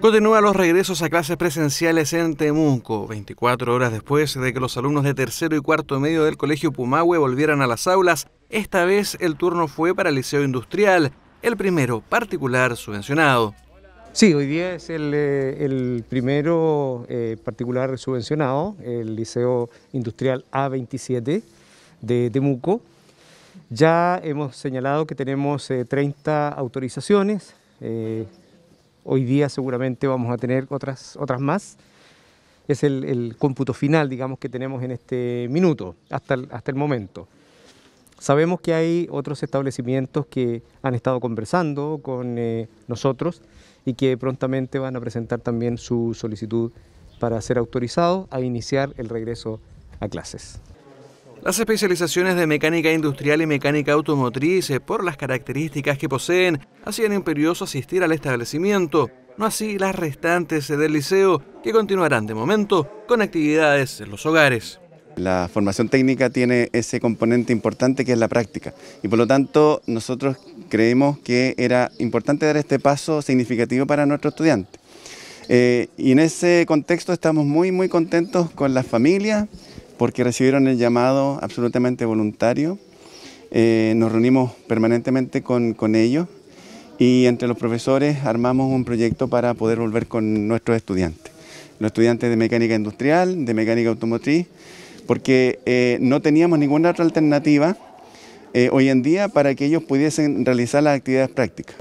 Continúan los regresos a clases presenciales en Temuco, 24 horas después de que los alumnos de tercero y cuarto medio del Colegio Pumahue volvieran a las aulas. Esta vez el turno fue para el Liceo Industrial, el primero particular subvencionado. Sí, hoy día es el, eh, primero eh, particular subvencionado, el Liceo Industrial A27 de Temuco. Ya hemos señalado que tenemos 30 eh, autorizaciones, Hoy día seguramente vamos a tener otras, otras más. Es el, cómputo final, digamos, que tenemos en este minuto, hasta el, momento. Sabemos que hay otros establecimientos que han estado conversando con eh, nosotros y que prontamente van a presentar también su solicitud para ser autorizados a iniciar el regreso a clases. Las especializaciones de mecánica industrial y mecánica automotriz, eh, por las características que poseen, hacían imperioso asistir al establecimiento, no así las restantes del liceo, que continuarán de momento con actividades en los hogares. La formación técnica tiene ese componente importante que es la práctica y por lo tanto nosotros creemos que era importante dar este paso significativo para nuestro estudiante. Eh, y en ese contexto estamos muy muy contentos con las familias, porque recibieron el llamado absolutamente voluntario. Eh, nos reunimos permanentemente con, ellos y entre los profesores armamos un proyecto para poder volver con nuestros estudiantes, los estudiantes de mecánica industrial, de mecánica automotriz, porque eh, no teníamos ninguna otra alternativa eh, hoy en día para que ellos pudiesen realizar las actividades prácticas.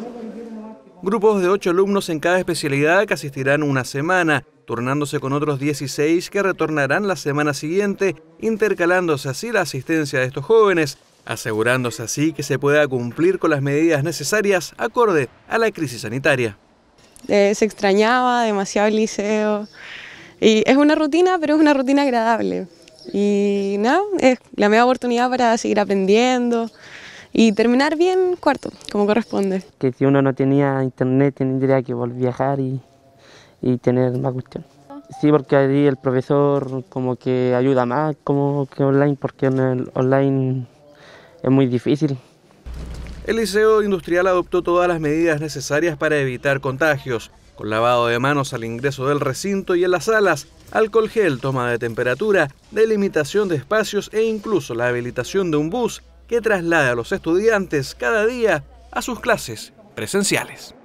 Grupos de ocho alumnos en cada especialidad que asistirán una semana turnándose con otros 16 que retornarán la semana siguiente, intercalándose así la asistencia de estos jóvenes, asegurándose así que se pueda cumplir con las medidas necesarias acorde a la crisis sanitaria. Eh, se extrañaba demasiado el liceo y es una rutina, pero es una rutina agradable. Y nada, no, es la mejor oportunidad para seguir aprendiendo y terminar bien cuarto, como corresponde. Que si uno no tenía internet, tendría que volver a viajar y y tener más cuestión. Sí, porque ahí el profesor como que ayuda más como que online, porque en el online es muy difícil. El Liceo Industrial adoptó todas las medidas necesarias para evitar contagios, con lavado de manos al ingreso del recinto y en las salas, alcohol gel, toma de temperatura, delimitación de espacios e incluso la habilitación de un bus que traslada a los estudiantes cada día a sus clases presenciales.